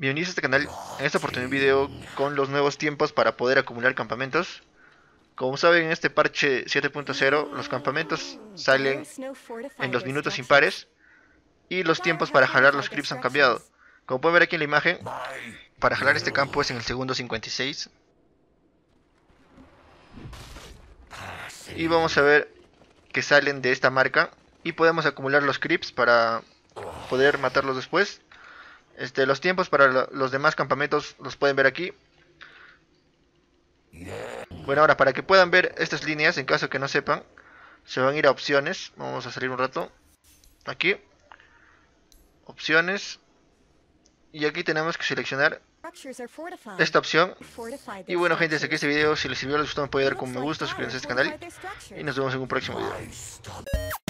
Bienvenidos a este canal. En esta oportunidad un video con los nuevos tiempos para poder acumular campamentos. Como saben, en este parche 7.0 los campamentos salen en los minutos impares y los tiempos para jalar los creeps han cambiado. Como pueden ver aquí en la imagen, para jalar este campo es en el segundo 56. Y vamos a ver que salen de esta marca y podemos acumular los creeps para poder matarlos después. Este, los tiempos para los demás campamentos los pueden ver aquí. Bueno, ahora para que puedan ver estas líneas, en caso que no sepan, se van a ir a opciones. Vamos a salir un rato. Aquí. Opciones. Y aquí tenemos que seleccionar esta opción. Y bueno gente, hasta aquí este video. Si les sirvió, les gustó, me pueden dar con me gusta, suscribirse a este canal. Y nos vemos en un próximo video.